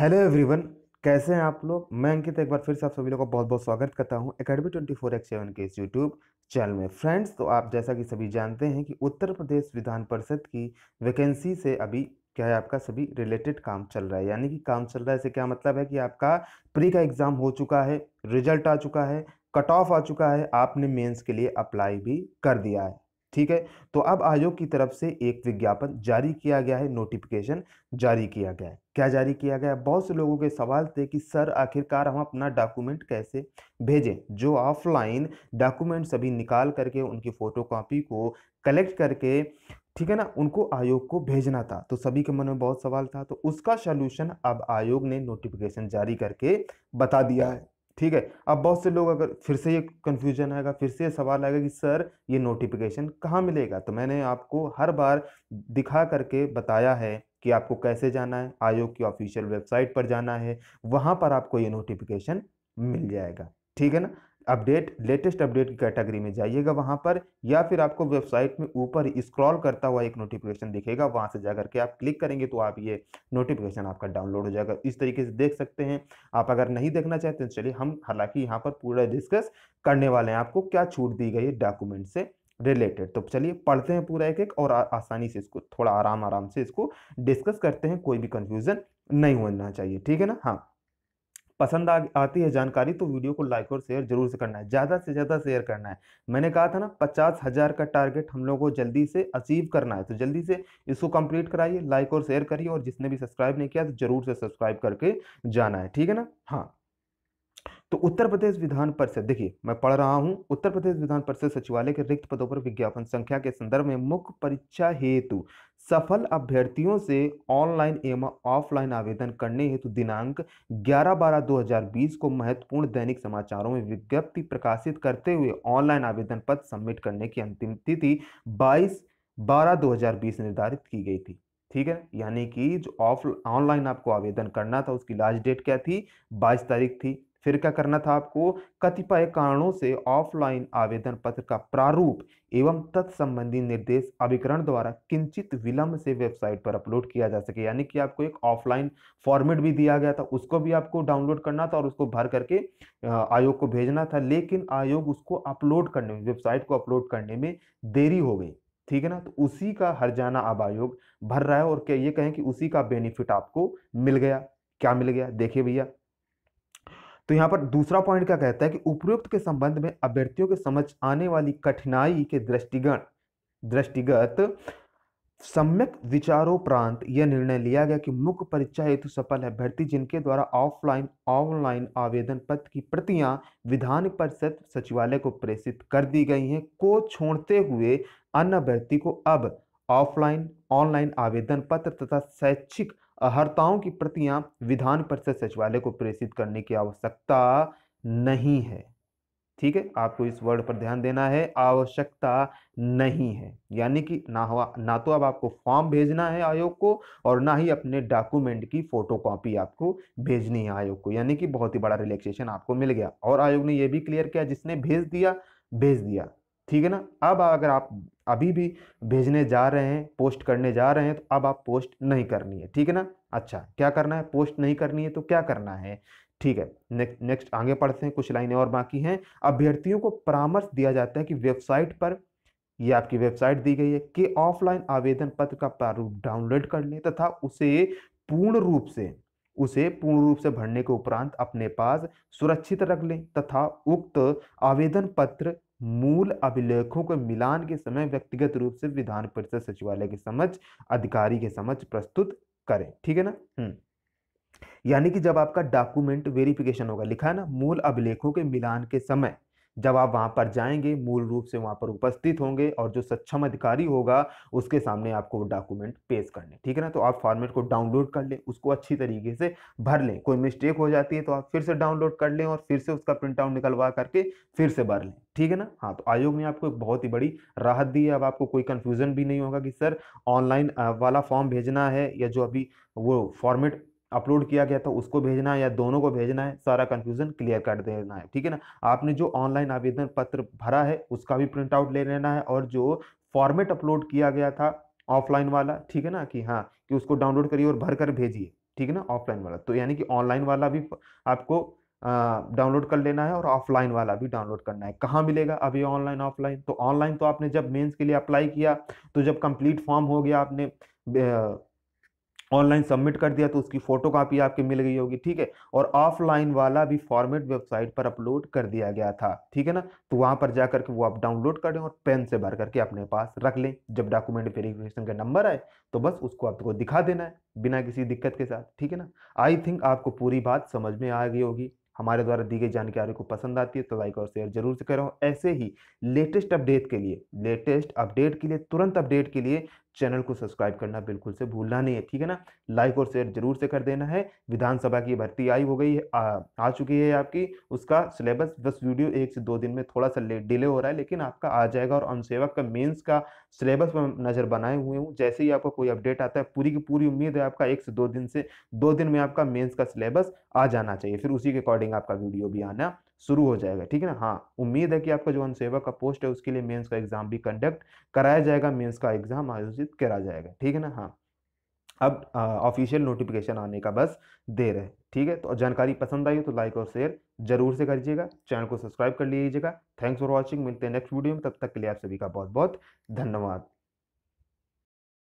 Hello everyone कैसे हैं आप लोग मैं अंकित एक बार फिर से आप सभी लोगों का बहुत बहुत स्वागत करता हूं academy twenty four X seven के इस यूट्यूब चैनल में फ्रेंड्स तो आप जैसा कि सभी जानते हैं कि उत्तर प्रदेश विधान परिषद की वैकेंसी से अभी क्या है आपका सभी रिलेटेड काम चल रहा है यानी कि काम चल रहा है इससे क्या मतलब है कि आपका प्री का एग्ज़ाम हो चुका है रिजल्ट आ चुका है कट ऑफ आ चुका है आपने मेन्स के लिए अप्लाई भी कर दिया है ठीक है तो अब आयोग की तरफ से एक विज्ञापन जारी किया गया है नोटिफिकेशन जारी किया गया है क्या जारी किया गया है बहुत से लोगों के सवाल थे कि सर आखिरकार हम अपना डॉक्यूमेंट कैसे भेजें जो ऑफलाइन डॉक्यूमेंट सभी निकाल करके उनकी फ़ोटोकॉपी को कलेक्ट करके ठीक है ना उनको आयोग को भेजना था तो सभी के मन में बहुत सवाल था तो उसका सोल्यूशन अब आयोग ने नोटिफिकेशन जारी करके बता दिया है ठीक है अब बहुत से लोग अगर फिर से ये कन्फ्यूजन आएगा फिर से ये सवाल आएगा कि सर ये नोटिफिकेशन कहाँ मिलेगा तो मैंने आपको हर बार दिखा करके बताया है कि आपको कैसे जाना है आयोग की ऑफिशियल वेबसाइट पर जाना है वहाँ पर आपको ये नोटिफिकेशन मिल जाएगा ठीक है ना अपडेट लेटेस्ट अपडेट की कैटेगरी में जाइएगा वहाँ पर या फिर आपको वेबसाइट में ऊपर स्क्रॉल करता हुआ एक नोटिफिकेशन दिखेगा वहाँ से जा करके आप क्लिक करेंगे तो आप ये नोटिफिकेशन आपका डाउनलोड हो जाएगा इस तरीके से देख सकते हैं आप अगर नहीं देखना चाहते तो चलिए हम हालांकि यहाँ पर पूरा डिस्कस करने वाले हैं आपको क्या छूट दी गई है डॉक्यूमेंट से रिलेटेड तो चलिए पढ़ते हैं पूरा एक एक और आ, आसानी से इसको थोड़ा आराम आराम से इसको डिस्कस करते हैं कोई भी कन्फ्यूज़न नहीं होना चाहिए ठीक है ना हाँ पसंद आ, आती है जानकारी तो वीडियो को लाइक और शेयर जरूर से करना है ज़्यादा से ज़्यादा शेयर करना है मैंने कहा था ना पचास हज़ार का टारगेट हम लोग को जल्दी से अचीव करना है तो जल्दी से इसको कंप्लीट कराइए लाइक और शेयर करिए और जिसने भी सब्सक्राइब नहीं किया तो जरूर से सब्सक्राइब करके जाना है ठीक है ना हाँ तो उत्तर प्रदेश विधान परिषद देखिए मैं पढ़ रहा हूं उत्तर प्रदेश विधान परिषद सचिवालय के रिक्त पदों पर विज्ञापन संख्या के संदर्भ में मुख्य परीक्षा हेतु सफल अभ्यर्थियों से ऑनलाइन एवं ऑफलाइन आवेदन करने हेतु दिनांक 11 बारह 2020 को महत्वपूर्ण दैनिक समाचारों में विज्ञप्ति प्रकाशित करते हुए ऑनलाइन आवेदन पत्र सबमिट करने की अंतिम तिथि बाईस बारह दो निर्धारित की गई थी ठीक है यानी कि जो ऑफ ऑनलाइन आपको आवेदन करना था उसकी लास्ट डेट क्या थी 22 तारीख थी फिर क्या करना था आपको कतिपय कारणों से ऑफलाइन आवेदन पत्र का प्रारूप एवं तत्संबंधी निर्देश अभिकरण द्वारा किंचित विलंब से वेबसाइट पर अपलोड किया जा सके यानी कि आपको एक ऑफलाइन फॉर्मेट भी दिया गया था उसको भी आपको डाउनलोड करना था और उसको भर करके आयोग को भेजना था लेकिन आयोग उसको अपलोड करने में वेबसाइट को अपलोड करने में देरी हो गई ठीक है ना तो उसी का जाना अब आयोग भर रहा है और क्या ये कहें कि उसी का बेनिफिट आपको मिल गया क्या मिल गया देखिए भैया तो यहाँ पर दूसरा पॉइंट क्या कहता है कि उपरोक्त के संबंध में अभ्यर्थियों के समझ आने वाली कठिनाई के दृष्टिगण दृष्टिगत सम्यक विचारोपरांत यह निर्णय लिया गया कि मुख्य परीक्षा हेतु सफल है अभ्यर्थी जिनके द्वारा ऑफलाइन ऑनलाइन आवेदन पत्र की प्रतियां विधान परिषद सचिवालय को प्रेषित कर दी गई हैं को छोड़ते हुए अन्य अभ्यर्थी को अब ऑफलाइन ऑनलाइन आवेदन पत्र तथा शैक्षिक अहर्ताओं की प्रतियां विधान परिषद सचिवालय को प्रेषित करने की आवश्यकता नहीं है ठीक है आपको इस वर्ड पर ध्यान देना है आवश्यकता नहीं है यानी कि ना हुआ ना तो अब आपको फॉर्म भेजना है आयोग को और ना ही अपने डॉक्यूमेंट की फोटो कॉपी आपको भेजनी है आयोग को यानी कि बहुत ही बड़ा रिलैक्सेशन आपको मिल गया और आयोग ने यह भी क्लियर किया जिसने भेज दिया भेज दिया ठीक है ना अब अगर आप अभी भी भेजने जा रहे हैं पोस्ट करने जा रहे हैं तो अब आप पोस्ट नहीं करनी है ठीक है ना अच्छा क्या करना है पोस्ट नहीं करनी है तो क्या करना है ठीक है नेक्स्ट नेक्स्ट आगे पढ़ते हैं कुछ लाइनें और बाकी हैं अभ्यर्थियों को परामर्श दिया जाता है कि वेबसाइट पर यह आपकी वेबसाइट दी गई है कि ऑफलाइन आवेदन पत्र का प्रारूप डाउनलोड कर लें तथा उसे पूर्ण रूप से उसे पूर्ण रूप से भरने के उपरांत अपने पास सुरक्षित रख लें तथा उक्त आवेदन पत्र मूल अभिलेखों के मिलान के समय व्यक्तिगत रूप से विधान परिषद सचिवालय के समक्ष अधिकारी के समक्ष प्रस्तुत करें ठीक है ना हम्म। यानी कि जब आपका डॉक्यूमेंट वेरिफिकेशन होगा लिखा है ना मूल अभिलेखों के मिलान के समय जब आप वहाँ पर जाएंगे मूल रूप से वहाँ पर उपस्थित होंगे और जो सक्षम अधिकारी होगा उसके सामने आपको वो डॉक्यूमेंट पेश करने ठीक है ना तो आप फॉर्मेट को डाउनलोड कर लें उसको अच्छी तरीके से भर लें कोई मिस्टेक हो जाती है तो आप फिर से डाउनलोड कर लें और फिर से उसका प्रिंट आउट निकलवा करके फिर से भर लें ठीक है ना हाँ तो आयोग ने आपको एक बहुत ही बड़ी राहत दी है अब आपको कोई कन्फ्यूज़न भी नहीं होगा कि सर ऑनलाइन वाला फॉर्म भेजना है या जो अभी वो फॉर्मेट अपलोड किया गया था उसको भेजना है या दोनों को भेजना है सारा कन्फ्यूजन क्लियर कर देना है ठीक है ना आपने जो ऑनलाइन आवेदन पत्र भरा है उसका भी प्रिंट आउट ले लेना है और जो फॉर्मेट अपलोड किया गया था ऑफलाइन वाला ठीक है ना कि हाँ कि उसको डाउनलोड करिए और भर कर भेजिए ठीक है ना ऑफलाइन वाला तो यानी कि ऑनलाइन वाला भी आपको डाउनलोड कर लेना है और ऑफलाइन वाला भी डाउनलोड करना है कहाँ मिलेगा अभी ऑनलाइन ऑफलाइन तो ऑनलाइन तो आपने जब मेंस के लिए अप्लाई किया तो जब कंप्लीट फॉर्म हो गया आपने ऑनलाइन सबमिट कर दिया तो उसकी फोटो कापी आपके मिल गई होगी ठीक है और ऑफलाइन वाला भी फॉर्मेट वेबसाइट पर अपलोड कर दिया गया था ठीक है ना तो वहाँ पर जाकर के वो आप डाउनलोड करें और पेन से भर करके अपने पास रख लें जब डॉक्यूमेंट वेरिफिकेशन का नंबर आए तो बस उसको आपको दिखा देना है बिना किसी दिक्कत के साथ ठीक है ना आई थिंक आपको पूरी बात समझ में आ गई होगी हमारे द्वारा दी गई जानकारी को पसंद आती है तो लाइक और शेयर जरूर से करो ऐसे ही लेटेस्ट अपडेट के लिए लेटेस्ट अपडेट के लिए तुरंत अपडेट के लिए चैनल को सब्सक्राइब करना बिल्कुल से भूलना नहीं है ठीक है ना लाइक और शेयर जरूर से कर देना है विधानसभा की भर्ती आई हो गई है आ, आ चुकी है आपकी उसका सिलेबस बस वीडियो एक से दो दिन में थोड़ा सा डिले हो रहा है लेकिन आपका आ जाएगा और अनुसेवक का मेंस का सिलेबस पर नज़र बनाए हुए हूँ जैसे ही आपका कोई अपडेट आता है पूरी की पूरी उम्मीद है आपका एक से दो दिन से दो दिन में आपका मेन्स का सिलेबस आ जाना चाहिए फिर उसी के अकॉर्डिंग आपका वीडियो भी आना शुरू हो जाएगा ठीक है ना हाँ उम्मीद है कि आपका जो अनुसेवक का पोस्ट है उसके लिए मेंस का एग्जाम भी कंडक्ट कराया जाएगा मेंस का एग्जाम आयोजित करा जाएगा ठीक है ना हाँ अब ऑफिशियल नोटिफिकेशन आने का बस देर है ठीक है तो जानकारी पसंद आई तो लाइक और शेयर जरूर से करिएगा चैनल को सब्सक्राइब कर लीजिएगा थैंक्स फॉर वॉचिंग मिलते हैं नेक्स्ट वीडियो में तब तक के लिए आप सभी का बहुत बहुत धन्यवाद